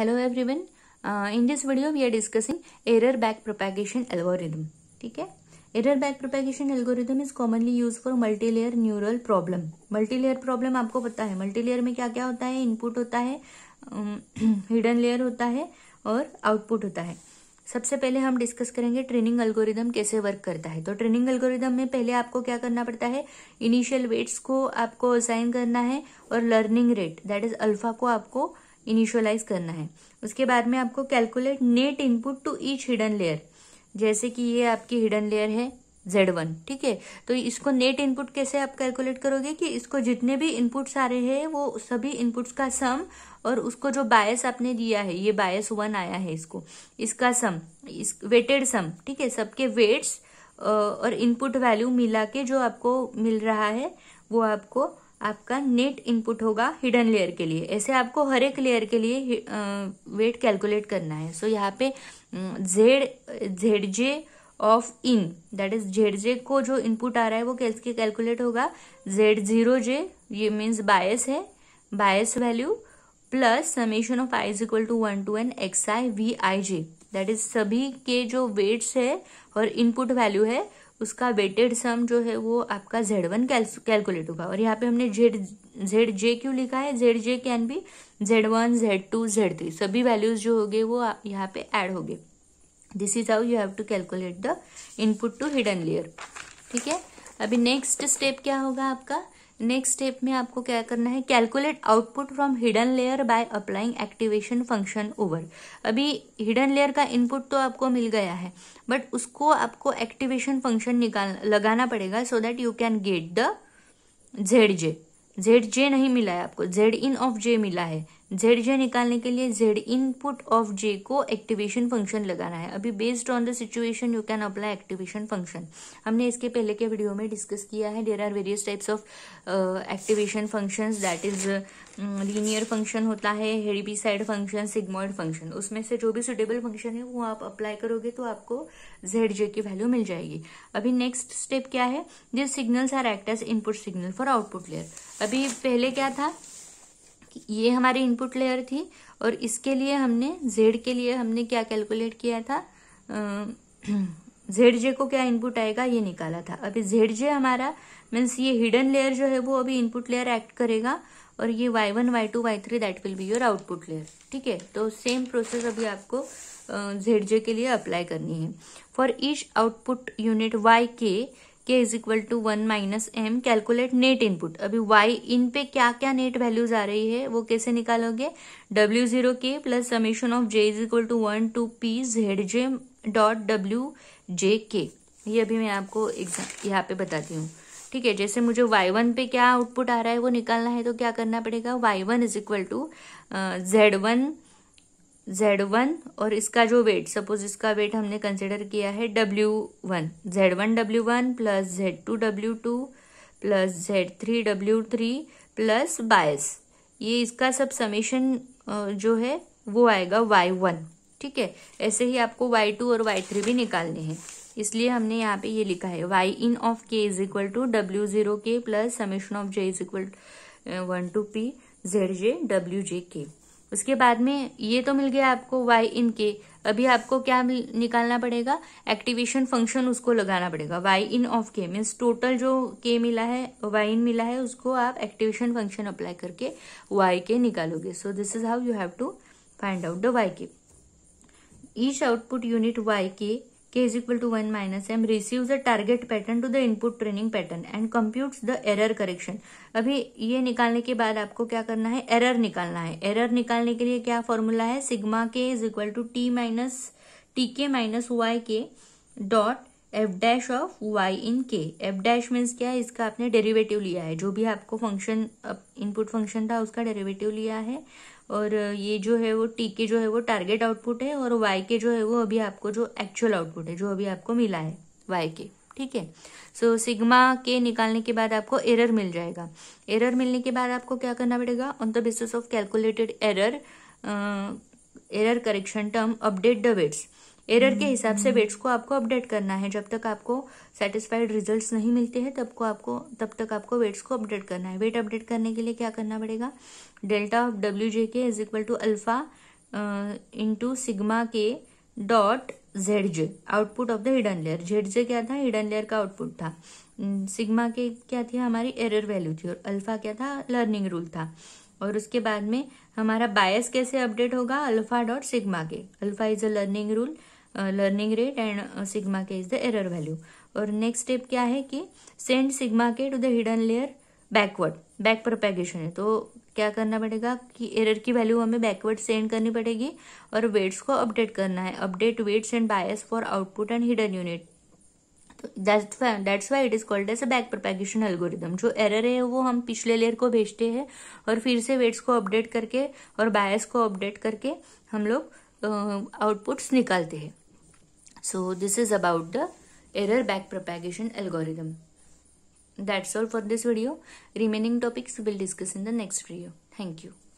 Hello everyone in this video we are discussing error back propagation algorithm ठीक है error back propagation algorithm is commonly use for multilayer neural problem multilayer problem आपको पता है multilayer में क्या क्या होता है इनपुट होता है हिडन um, लेयर होता है और आउटपुट होता है सबसे पहले हम डिस्कस करेंगे ट्रेनिंग अल्गोरिदम कैसे वर्क करता है तो ट्रेनिंग अल्गोरिदम में पहले आपको क्या करना पड़ता है इनिशियल वेट्स को आपको असाइन करना है और learning rate that is alpha को आपको इनिशियलाइज करना है उसके बाद में आपको calculate net input to each hidden layer जैसे कि ये आपकी हिडन लेयर है जेड वन ठीक है तो इसको नेट इनपुट कैसे आप कैलकुलेट करोगे कि इसको जितने भी इनपुट्स आ रहे हैं वो सभी इनपुट्स का सम और उसको जो बायस आपने दिया है ये बायस वन आया है इसको इसका सम इस वेटेड सम ठीक है सबके वेट्स और इनपुट वैल्यू मिला के जो आपको मिल रहा है वो आपको आपका नेट इनपुट होगा हिडन लेयर के लिए ऐसे आपको हर एक लेयर के लिए वेट कैलकुलेट करना है सो so, यहाँ पे Z Z J of in that is Z J को जो इनपुट आ रहा है वो कैसे कैलकुलेट होगा जेड जीरो जे ये मीन्स बायस है bias value plus summation of I is equal to one to N X I V I J that is सभी के जो वेट्स है और इनपुट वैल्यू है उसका वेटेड सम जो है वो आपका जेड वन कैलकुलेट होगा और यहाँ पे हमने जेड जेड जे क्यों लिखा है Z J can be Z one Z two Z three सभी वैल्यूज जो हो वो यहाँ पे ऐड हो गए this is how you have to calculate the input to hidden layer ठीक है अभी नेक्स्ट स्टेप क्या होगा आपका नेक्स्ट स्टेप में आपको क्या करना है calculate output from hidden layer by applying activation function over अभी हिडन लेयर का इनपुट तो आपको मिल गया है बट उसको आपको एक्टिवेशन फंक्शन निकाल लगाना पड़ेगा so that you can get the Z J Z J नहीं मिला है आपको जेड इन ऑफ जे मिला है जेड जे निकालने के लिए जेड इनपुट ऑफ जे को एक्टिवेशन फंक्शन लगाना है अभी based on the situation you can apply activation function हमने इसके पहले के वीडियो में डिस्कस किया है there are various types of activation functions that is linear function होता है साइड फंक्शन सिग्मॉइड फंक्शन उसमें से जो भी सुटेबल फंक्शन है वो आप अप्लाई करोगे तो आपको जेड जे की वैल्यू मिल जाएगी अभी नेक्स्ट स्टेप क्या है this signals are act as input signal for output layer अभी पहले क्या था ये हमारी इनपुट लेयर थी और इसके लिए हमने जेड के लिए हमने क्या कैलकुलेट किया था जेड जे को क्या इनपुट आएगा ये निकाला था अभी जेड जे हमारा मीन्स ये हिडन लेयर जो है वो अभी इनपुट लेयर एक्ट करेगा और ये Y one Y two Y three that will be your output layer ठीक है तो सेम प्रोसेस अभी आपको जेड जे के लिए अप्लाई करनी है for each output unit Y K K is equal to one minus M calculate net input अभी वाई इन पे क्या क्या नेट वैल्यूज आ रही है वो कैसे निकालोगे W zero K plus summation of J is equal to one to P Z J dot W J K ये अभी मैं आपको एग्जाम यहाँ पे बताती हूँ ठीक है जैसे मुझे वाई वन पे क्या आउटपुट आ रहा है वो निकालना है तो क्या करना पड़ेगा Y one is equal to Z one Z one और इसका जो वेट सपोज इसका वेट हमने कंसिडर किया है W one Z one W one plus Z two W two plus Z three W three plus bias ये इसका सब समेशन जो है वो आएगा वाई वन ठीक है ऐसे ही आपको वाई टू और वाई थ्री भी निकालने हैं इसलिए हमने यहाँ पे ये लिखा है Y in of K is equal to W zero K plus summation of J is equal one to P Z J W J K उसके बाद में ये तो मिल गया आपको वाई इन के अभी आपको क्या निकालना पड़ेगा एक्टिवेशन फंक्शन उसको लगाना पड़ेगा Y in of K means total जो के मिला है वाई इन मिला है उसको आप एक्टिवेशन फंक्शन अप्लाई करके वाई के निकालोगे so this is how you have to find out the Y K each output unit Y K k is equal to 1 minus m receives the target pattern to the input training pattern and computes the error correction अभी ये निकालने के बाद आपको क्या करना है error निकालना है एरर निकालने के लिए क्या फॉर्मूला है sigma K is equal to T minus T K minus Y K dot F dash of Y in K F dash means क्या है इसका आपने डेरिवेटिव लिया है जो भी आपको फंक्शन इनपुट फंक्शन था उसका डेरिवेटिव लिया है और ये जो है वो टी के जो है वो टारगेट आउटपुट है और वाई के जो है वो अभी आपको जो एक्चुअल आउटपुट है जो अभी आपको मिला है वाई के ठीक है सो सिग्मा के निकालने के बाद आपको एरर मिल जाएगा एरर मिलने के बाद आपको क्या करना पड़ेगा on the basis of calculated error error correction term update the weights error के हम्म। हिसाब से वेट्स को आपको अपडेट करना है जब तक आपको सेटिस्फाइड रिजल्ट्स नहीं मिलते हैं तब को आपको तब तक आपको वेट्स को अपडेट करना है वेट अपडेट करने के लिए क्या करना पड़ेगा delta of W J K is equal to alpha into sigma K dot Z J output of the hidden layer Z J क्या था हिडन लेयर का आउटपुट था सिग्मा के क्या थी हमारी एरर वैल्यू थी और अल्फा क्या था लर्निंग रूल था और उसके बाद में हमारा बायस कैसे अपडेट होगा alpha dot sigma K alpha is a learning rule learning rate and sigma K is the error value और नेक्स्ट स्टेप क्या है कि send sigma K to the hidden layer backward back propagation है तो क्या करना पड़ेगा कि एरर की वैल्यू हमें बैकवर्ड सेंड करनी पड़ेगी और वेट्स को अपडेट करना है update weights and bias for output and hidden unit that's why it is called as a back propagation algorithm जो एरर है वो हम पिछले लेयर को भेजते हैं और फिर से वेट्स को अपडेट करके और बायस को अपडेट करके हम लोग आउटपुट्स निकालते हैं So this is about the error backpropagation algorithm. That's all for this video. Remaining topics will discuss in the next video. Thank you.